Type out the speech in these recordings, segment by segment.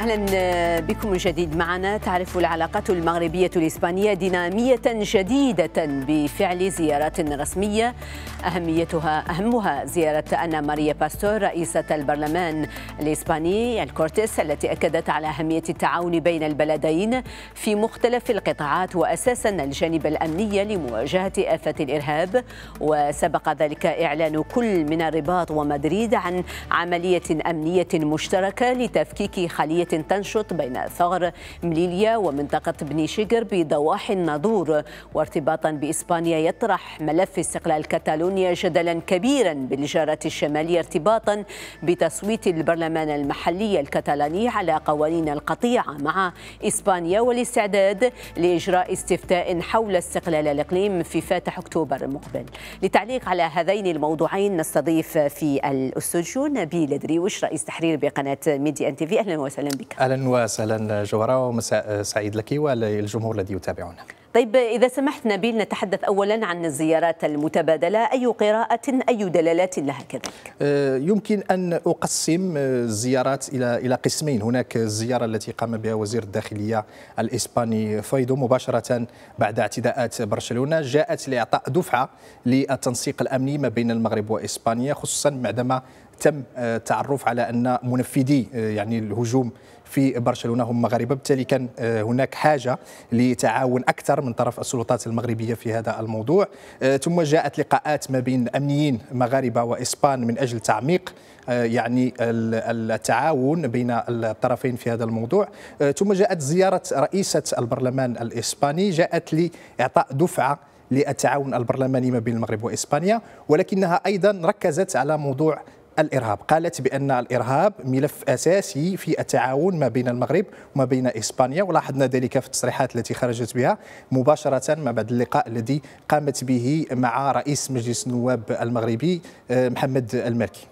اهلا آه، بكم من جديد معنا تعرف العلاقات المغربيه الاسبانيه ديناميه جديده بفعل زيارات رسميه اهميتها اهمها زياره انا ماريا باستور رئيسه البرلمان الاسباني الكورتيس التي اكدت على اهميه التعاون بين البلدين في مختلف القطاعات واساسا الجانب الامني لمواجهه افه الارهاب وسبق ذلك اعلان كل من الرباط ومدريد عن عمليه امنيه مشتركه لتفكيك خليه تنشط بين ثغر مليليا ومنطقة بني شجر بضواحي الناظور وارتباطا بإسبانيا يطرح ملف استقلال كتالونيا جدلا كبيرا بالجارة الشمالية ارتباطا بتصويت البرلمان المحلي الكتالاني على قوانين القطيعة مع إسبانيا والاستعداد لإجراء استفتاء حول استقلال الإقليم في فاتح أكتوبر المقبل لتعليق على هذين الموضوعين نستضيف في الاستوديو نبيل دريوش رئيس تحرير بقناة ميدي أن تي في أهلا وسهلا بك اهلا وسهلا جوهره ومساء سعيد لك وللجمهور الذي يتابعنا طيب إذا سمحت نبيل نتحدث أولا عن الزيارات المتبادلة أي قراءة أي دلالات لها كذلك أه، يمكن أن أقسم أه، الزيارات إلى إلى قسمين هناك الزيارة التي قام بها وزير الداخلية الإسباني فايدو مباشرة بعد اعتداءات برشلونة جاءت لإعطاء دفعة للتنسيق الأمني ما بين المغرب وإسبانيا خصوصا بعدما تم أه، التعرف على ان منفذي يعني الهجوم في برشلونه هم مغاربه بالتالي كان آه، هناك حاجه لتعاون اكثر من طرف السلطات المغربيه في هذا الموضوع آه، ثم جاءت لقاءات ما بين امنيين مغاربه واسبان من اجل تعميق آه، يعني التعاون بين الطرفين في هذا الموضوع ثم جاءت زياره رئيسه البرلمان الاسباني جاءت لاعطاء دفعه للتعاون البرلماني ما بين المغرب واسبانيا ولكنها ايضا ركزت على موضوع الارهاب، قالت بان الارهاب ملف اساسي في التعاون ما بين المغرب وما بين اسبانيا ولاحظنا ذلك في التصريحات التي خرجت بها مباشره ما بعد اللقاء الذي قامت به مع رئيس مجلس النواب المغربي آه، محمد المالكي.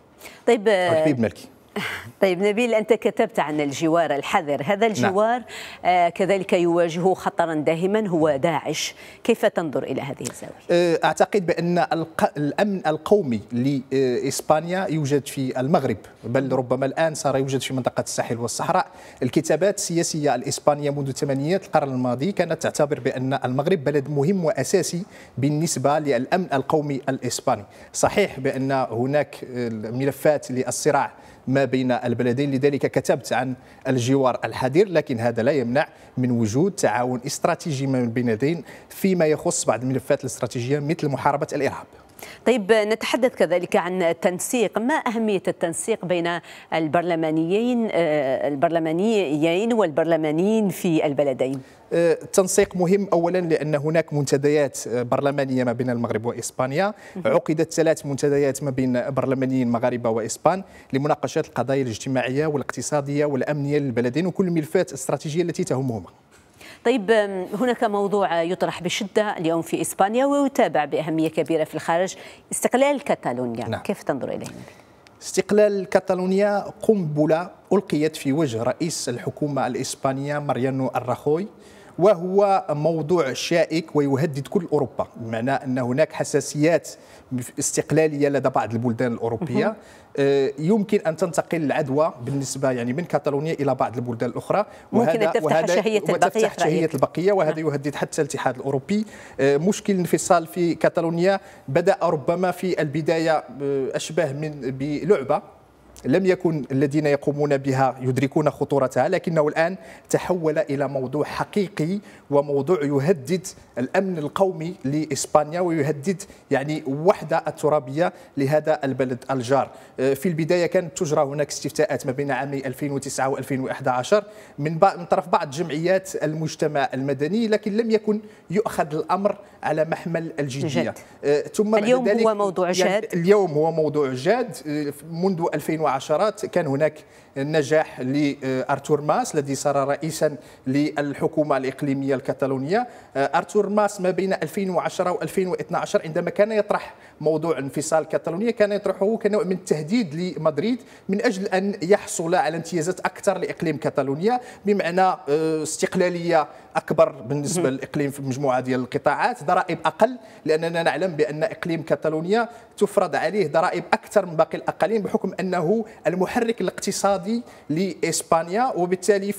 طيب آه، حبيب مالكي طيب نبيل أنت كتبت عن الجوار الحذر هذا نعم. الجوار نعم. كذلك يواجه خطرا داهما هو داعش كيف تنظر إلى هذه الزاوية؟ آه، أعتقد بأن الأمن القومي لإسبانيا يوجد في المغرب بل ربما الآن صار يوجد في منطقة الساحل والصحراء الكتابات السياسية الإسبانية منذ ثمانيات القرن الماضي كانت تعتبر بأن المغرب بلد مهم وأساسي بالنسبة للأمن القومي الإسباني صحيح بأن هناك آه، ملفات للصراع ما بين البلدين لذلك كتبت عن الجوار الحذر لكن هذا لا يمنع من وجود تعاون استراتيجي ما بين البلدين فيما يخص بعض الملفات الاستراتيجيه مثل محاربه الارهاب طيب نتحدث كذلك عن التنسيق ما أهمية التنسيق بين البرلمانيين آه، البرلمانيين والبرلمانيين في البلدين آه، التنسيق مهم اولا لان هناك منتديات آه، برلمانيه ما بين المغرب واسبانيا عقدت ثلاث منتديات ما بين برلمانيين مغاربه واسبان لمناقشه القضايا الاجتماعيه والاقتصاديه والامنيه للبلدين وكل الملفات الاستراتيجيه التي تهمهما طيب هناك موضوع يطرح بشدة اليوم في إسبانيا ويتابع بأهمية كبيرة في الخارج استقلال كاتالونيا نعم. كيف تنظر إليه؟ استقلال كاتالونيا قنبلة ألقيت في وجه رئيس الحكومة الإسبانية ماريانو الراخوي وهو موضوع شائك ويهدد كل أوروبا بمعنى أن هناك حساسيات استقلالية لدى بعض البلدان الأوروبية آه، يمكن أن تنتقل العدوى بالنسبة يعني من كاتالونيا إلى بعض البلدان الأخرى وهذا ممكن أن تفتح وهذا شهية البقية وتفتح شهية البقية وهذا نعم. يهدد حتى الاتحاد الأوروبي آه، مشكل الانفصال في كاتالونيا بدأ ربما في البداية آه، أشبه من بلعبة لم يكن الذين يقومون بها يدركون خطورتها لكنه الآن تحول إلى موضوع حقيقي وموضوع يهدد الأمن القومي لإسبانيا ويهدد يعني وحدة الترابية لهذا البلد الجار آه، في البداية كانت تجرى هناك استفتاءات ما بين عامي 2009 و2011 من, من طرف بعض جمعيات المجتمع المدني لكن لم يكن يؤخذ الأمر على محمل الجدية جد. آه، ثم يعني اليوم هو موضوع جاد يعني اليوم هو موضوع جاد منذ 2011 وعشرات كان هناك نجاح لارتور ماس الذي صار رئيسا للحكومه الاقليميه الكتالونيه آه، ارتور ماس ما بين 2010 و2012 عندما كان يطرح موضوع انفصال كتالونيا كان يطرحه كنوع من التهديد لمدريد من اجل ان يحصل على امتيازات اكثر لاقليم كتالونيا بمعنى آه، استقلاليه اكبر بالنسبه للاقليم في مجموعه ديال القطاعات ضرائب اقل لاننا نعلم بان اقليم كاتالونيا تفرض عليه ضرائب اكثر من باقي الاقاليم بحكم انه المحرك الاقتصادي لاسبانيا وبالتالي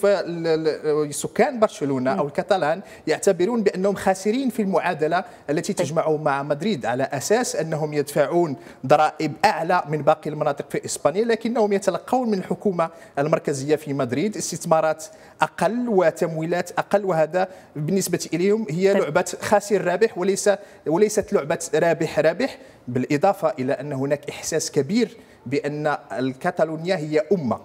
سكان برشلونه او الكتالان يعتبرون بانهم خاسرين في المعادله التي طيب. تجمعهم مع مدريد على اساس انهم يدفعون ضرائب اعلى من باقي المناطق في اسبانيا لكنهم يتلقون من الحكومه المركزيه في مدريد استثمارات اقل وتمويلات اقل وهذا هذا بالنسبه اليهم هي طيب. لعبه خاسر رابح وليس وليست لعبه رابح رابح بالاضافه الى ان هناك احساس كبير بان الكاتالونيا هي امه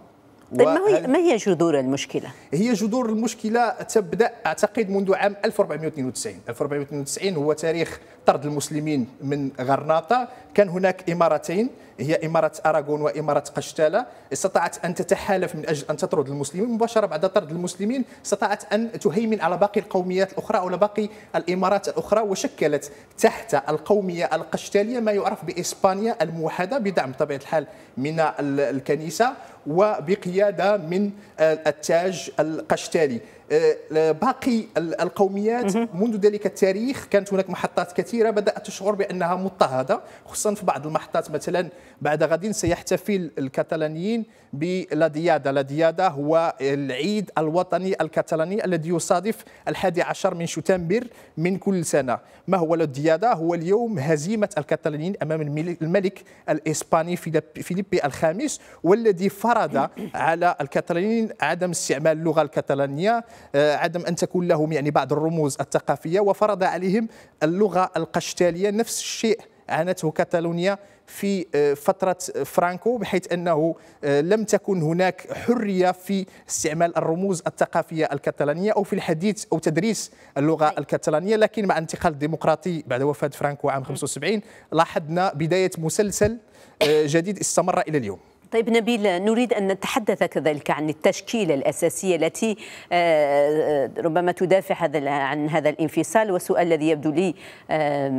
طيب ما هي ما هي جذور المشكله؟ هي جذور المشكله تبدا اعتقد منذ عام 1492 1492 هو تاريخ طرد المسلمين من غرناطه كان هناك امارتين هي اماره اراغون واماره قشتاله استطاعت ان تتحالف من اجل ان تطرد المسلمين مباشره بعد طرد المسلمين استطاعت ان تهيمن على باقي القوميات الاخرى او باقي الامارات الاخرى وشكلت تحت القوميه القشتاليه ما يعرف باسبانيا الموحده بدعم طبيعه الحال من الكنيسه وبقيام القياده من التاج القشتالي آه، آه، باقي القوميات منذ ذلك التاريخ كانت هناك محطات كثيره بدات تشعر بانها مضطهده خصوصا في بعض المحطات مثلا بعد غد سيحتفل الكتالانيين بلاديادا لاديادا هو العيد الوطني الكتالاني الذي يصادف الحادي عشر من شتنبر من كل سنه ما هو لاديادا هو اليوم هزيمه الكتالانيين امام الملك الاسباني فيليبي الخامس والذي فرض على الكتالانيين عدم استعمال اللغه الكتالانيه آه، عدم أن تكون لهم يعني بعض الرموز الثقافية وفرض عليهم اللغة القشتالية نفس الشيء عانته كاتالونيا في آه، فترة فرانكو بحيث أنه آه، لم تكن هناك حرية في استعمال الرموز الثقافية الكتالانية أو في الحديث أو تدريس اللغة الكتالانية لكن مع انتقال الديمقراطي بعد وفاة فرانكو عام 75 لاحظنا بداية مسلسل جديد استمر إلى اليوم طيب نبيل نريد أن نتحدث كذلك عن التشكيلة الأساسية التي آه، آه، ربما تدافع هذا عن هذا الانفصال والسؤال الذي يبدو لي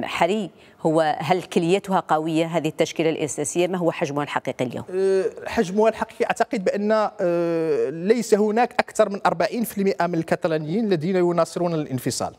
حري هو هل كليتها قوية هذه التشكيلة الأساسية ما هو حجمها الحقيقي اليوم؟ آه، حجمها الحقيقي أعتقد بأن ليس هناك أكثر من 40% من الكتالانيين الذين يناصرون الانفصال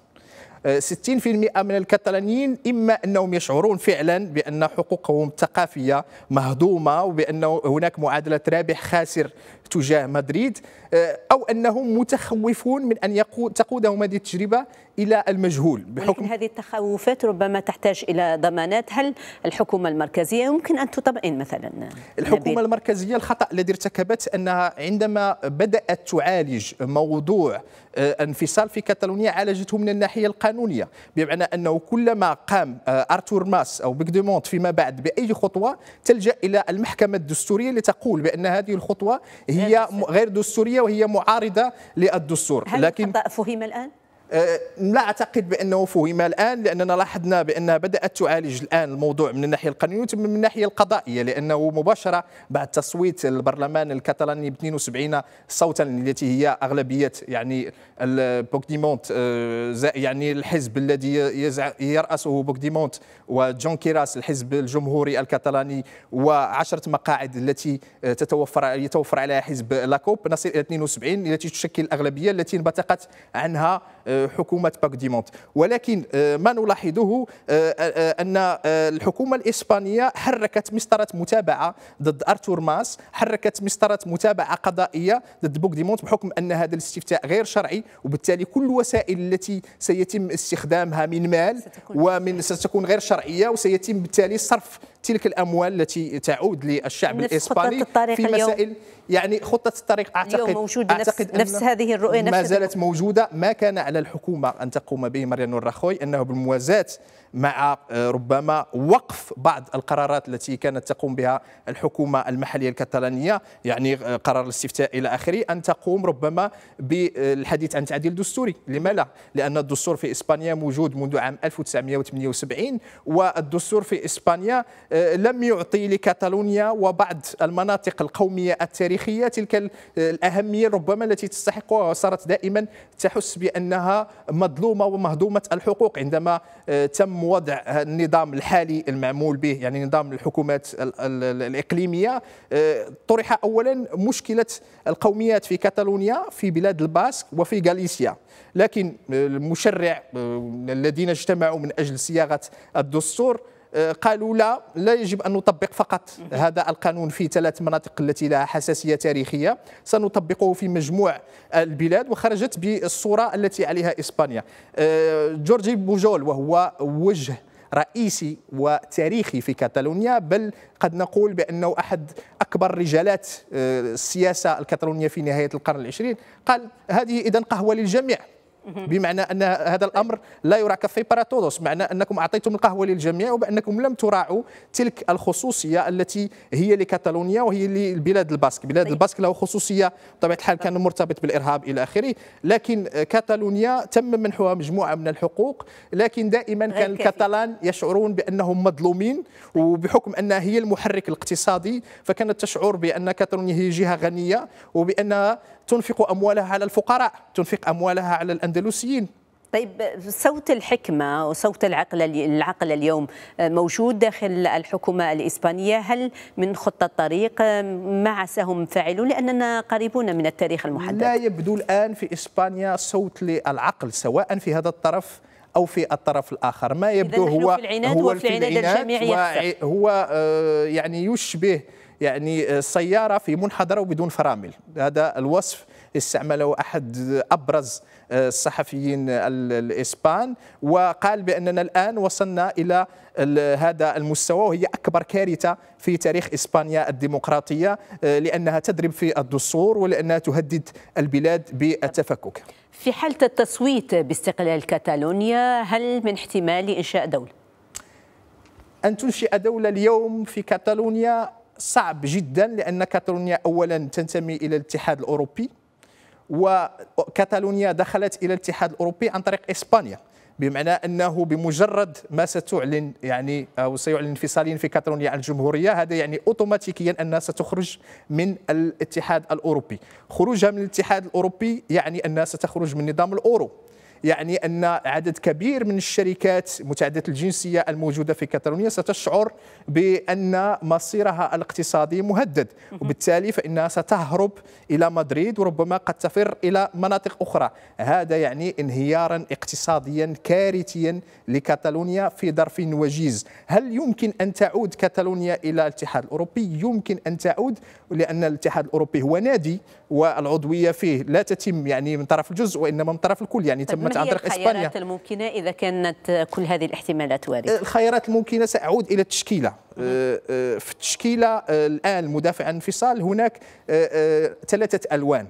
60% من الكتالانيين إما أنهم يشعرون فعلا بأن حقوقهم الثقافية مهضومة وبأن هناك معادلة رابح خاسر تجاه مدريد آه، او انهم متخوفون من ان تقودهم هذه التجربه الى المجهول بحكم لكن هذه التخوفات ربما تحتاج الى ضمانات هل الحكومه المركزيه يمكن ان تطمئن مثلا الحكومه نبيل. المركزيه الخطا الذي ارتكبت انها عندما بدات تعالج موضوع آه، انفصال في كاتالونيا عالجته من الناحيه القانونيه بمعنى انه كلما قام آه، ارتور ماس او بيك ديمونت فيما بعد باي خطوه تلجا الى المحكمه الدستوريه لتقول بان هذه الخطوه هي غير دستورية وهي معارضة للدستور هل لكن فهم الآن؟ أه، لا اعتقد بانه فهم الان لاننا لاحظنا بانها بدات تعالج الان الموضوع من الناحيه القانونيه ومن الناحيه القضائيه لانه مباشره بعد تصويت البرلمان الكتالوني ب 72 صوتا التي هي اغلبيه يعني بوكديمونت أه، يعني الحزب الذي يراسه بوكديمونت وجون كيراس الحزب الجمهوري الكتالاني وعشره مقاعد التي أه، تتوفر يتوفر عليها حزب لاكوب نصل الى 72 التي تشكل الاغلبيه التي انبثقت عنها آه، حكومة باك ديمونت ولكن آه، ما نلاحظه آه، أن الحكومة الإسبانية حركت مسطرة متابعة ضد أرتور ماس حركت مسطرة متابعة قضائية ضد بوك ديمونت بحكم أن هذا الاستفتاء غير شرعي وبالتالي كل الوسائل التي سيتم استخدامها من مال ومن ستكون غير شرعية وسيتم بالتالي صرف تلك الاموال التي تعود للشعب الاسباني في مسائل اليوم. يعني خطه الطريق اعتقد اليوم موجود اعتقد نفس, نفس هذه الرؤيه ما زالت موجوده ما كان على على الحكومه ان تقوم به ماريانو الراخوي انه بالموازاه مع آه، ربما وقف بعض القرارات التي كانت تقوم بها الحكومه المحليه الكتالانيه يعني آه، قرار الاستفتاء الى اخره ان تقوم ربما بالحديث عن تعديل دستوري لما لا لان الدستور في اسبانيا موجود منذ عام 1978 والدستور في اسبانيا آه، لم يعطي لكاتالونيا وبعض المناطق القوميه التاريخيه تلك الاهميه ربما التي تستحقها وصارت دائما تحس بانها انها مظلومه ومهضومه الحقوق عندما آه، تم وضع النظام الحالي المعمول به يعني نظام الحكومات الاقليميه آه، طرح اولا مشكله القوميات في كاتالونيا في بلاد الباسك وفي غاليسيا لكن آه، المشرع الذين اجتمعوا من اجل صياغه الدستور آه، قالوا لا لا يجب أن نطبق فقط هذا القانون في ثلاث مناطق التي لها حساسية تاريخية سنطبقه في مجموع البلاد وخرجت بالصورة التي عليها إسبانيا آه، جورجي بوجول وهو وجه رئيسي وتاريخي في كاتالونيا بل قد نقول بأنه أحد أكبر رجالات آه، السياسة الكاتالونية في نهاية القرن العشرين قال هذه إذن قهوة للجميع بمعنى ان هذا الامر لا يراعى كافي بارا تودوس معنى انكم اعطيتم القهوه للجميع وبانكم لم تراعوا تلك الخصوصيه التي هي لكاتالونيا وهي لبلاد الباسك بلاد الباسك له خصوصيه بطبيعه الحال كان مرتبط بالارهاب الى اخره لكن كاتالونيا تم منحها مجموعه من الحقوق لكن دائما كان الكاتالان يشعرون بانهم مظلومين وبحكم انها هي المحرك الاقتصادي فكانت تشعر بان كاتالونيا هي جهه غنيه وبانها تنفق أموالها على الفقراء تنفق أموالها على الأندلسيين طيب صوت الحكمة وصوت العقل العقل اليوم آه، موجود داخل الحكومة الإسبانية هل من خطة طريق مع سهم فاعلون لأننا قريبون من التاريخ المحدد لا يبدو الآن في إسبانيا صوت للعقل سواء في هذا الطرف او في الطرف الاخر ما يبدو هو في العناد هو في العناد الجامعي هو آه، يعني يشبه يعني آه، سيارة في منحدرة وبدون فرامل هذا الوصف استعمله أحد أبرز آه، الصحفيين الإسبان وقال بأننا الآن وصلنا إلى هذا المستوى وهي أكبر كارثة في تاريخ إسبانيا الديمقراطية آه، لأنها تضرب في الدستور ولأنها تهدد البلاد بالتفكك في حالة التصويت باستقلال كاتالونيا هل من احتمال إنشاء دولة؟ أن تنشئ دولة اليوم في كاتالونيا صعب جدا لان كاتالونيا اولا تنتمي الى الاتحاد الاوروبي وكاتالونيا دخلت الى الاتحاد الاوروبي عن طريق اسبانيا بمعنى انه بمجرد ما ستعلن يعني او سيعلن انفصال في كاتالونيا عن الجمهوريه هذا يعني اوتوماتيكيا انها ستخرج من الاتحاد الاوروبي خروجها من الاتحاد الاوروبي يعني انها ستخرج من نظام الاورو يعني أن عدد كبير من الشركات متعددة الجنسية الموجودة في كاتالونيا ستشعر بأن مصيرها الاقتصادي مهدد وبالتالي فإنها ستهرب إلى مدريد وربما قد تفر إلى مناطق أخرى هذا يعني انهيارا اقتصاديا كارثيا لكاتالونيا في ظرف وجيز هل يمكن أن تعود كاتالونيا إلى الاتحاد الأوروبي يمكن أن تعود لأن الاتحاد الأوروبي هو نادي والعضوية فيه لا تتم يعني من طرف الجزء وإنما من طرف الكل يعني طيب، تم ما عن طريق اسبانيا الخيارات الممكنه اذا كانت كل هذه الاحتمالات وارده أه، الخيارات الممكنه ساعود الى التشكيله أه، أه، في التشكيله الان مدافع عن انفصال هناك ثلاثه الوان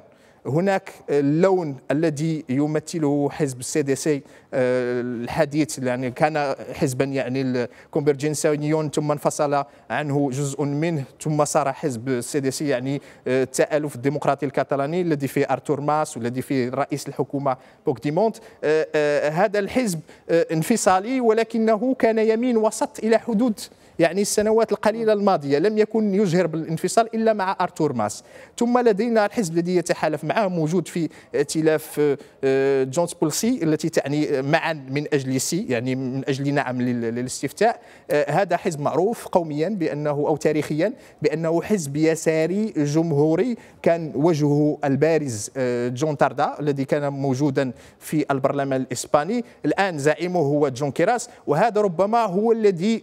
هناك اللون الذي يمثله حزب السي دي سي الحديث يعني كان حزبا يعني الكونفرجنس يونيون ثم انفصل عنه جزء منه ثم صار حزب السي دي سي يعني آه، التالف الديمقراطي الكتالاني الذي فيه ارتور ماس والذي فيه رئيس الحكومه بوكديمونت آه، آه، هذا الحزب انفصالي ولكنه كان يمين وسط الى حدود يعني السنوات القليلة الماضية لم يكن يجهر بالانفصال إلا مع أرتور ماس ثم لدينا الحزب الذي يتحالف معه موجود في ائتلاف آه، جونز بولسي التي تعني معا من أجل سي يعني من أجل نعم للاستفتاء آه، هذا حزب معروف قوميا بأنه أو تاريخيا بأنه حزب يساري جمهوري كان وجهه البارز آه، جون تاردا الذي كان موجودا في البرلمان الإسباني الآن زعيمه هو جون كيراس وهذا ربما هو الذي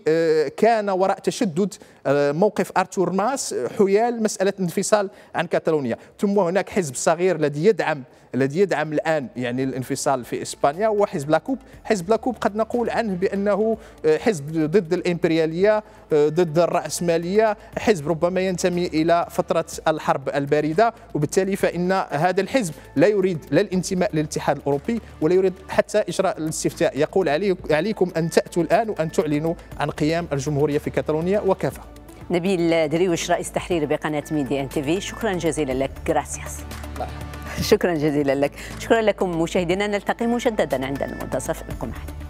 كان كان وراء تشدد آه، موقف ارتور ماس حيال مساله انفصال عن كاتالونيا ثم هناك حزب صغير الذي يدعم الذي يدعم الان يعني الانفصال في اسبانيا هو حزب لاكوب حزب لاكوب قد نقول عنه بانه آه، حزب ضد الامبرياليه آه، ضد الراسماليه حزب ربما ينتمي الى فتره الحرب البارده وبالتالي فان هذا الحزب لا يريد لا الانتماء للاتحاد الاوروبي ولا يريد حتى اجراء الاستفتاء يقول عليك عليكم ان تاتوا الان وان تعلنوا عن قيام الجمهوريه في كاتالونيا وكفى نبيل دريوش رئيس تحرير بقناه ميديا ان تي في شكرا جزيلا لك غراسياس شكرا جزيلا لك شكرا لكم مشاهدينا نلتقي مجددا عند المنتصف القمحي